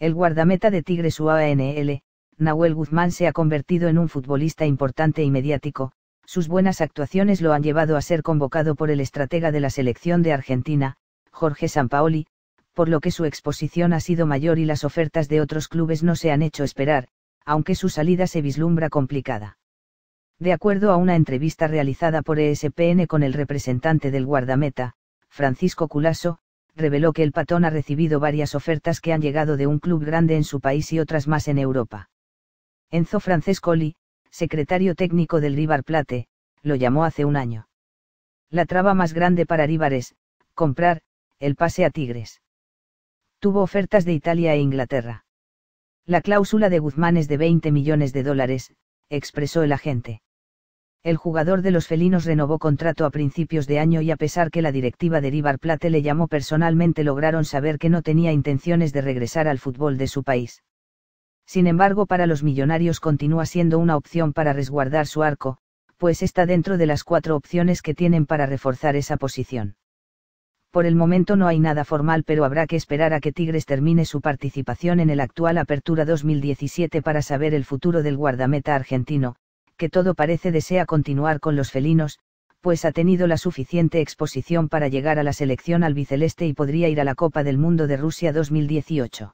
El guardameta de Tigres UANL, Nahuel Guzmán se ha convertido en un futbolista importante y mediático, sus buenas actuaciones lo han llevado a ser convocado por el estratega de la selección de Argentina, Jorge Sampaoli, por lo que su exposición ha sido mayor y las ofertas de otros clubes no se han hecho esperar, aunque su salida se vislumbra complicada. De acuerdo a una entrevista realizada por ESPN con el representante del guardameta, Francisco Culaso, reveló que el patón ha recibido varias ofertas que han llegado de un club grande en su país y otras más en Europa. Enzo Francescoli, secretario técnico del River Plate, lo llamó hace un año. La traba más grande para Ríbar es, comprar, el pase a Tigres. Tuvo ofertas de Italia e Inglaterra. La cláusula de Guzmán es de 20 millones de dólares, expresó el agente el jugador de los felinos renovó contrato a principios de año y a pesar que la directiva de River Plate le llamó personalmente lograron saber que no tenía intenciones de regresar al fútbol de su país. Sin embargo, para los millonarios continúa siendo una opción para resguardar su arco, pues está dentro de las cuatro opciones que tienen para reforzar esa posición. Por el momento no hay nada formal, pero habrá que esperar a que Tigres termine su participación en el actual Apertura 2017 para saber el futuro del guardameta argentino, que todo parece desea continuar con los felinos, pues ha tenido la suficiente exposición para llegar a la selección albiceleste y podría ir a la Copa del Mundo de Rusia 2018.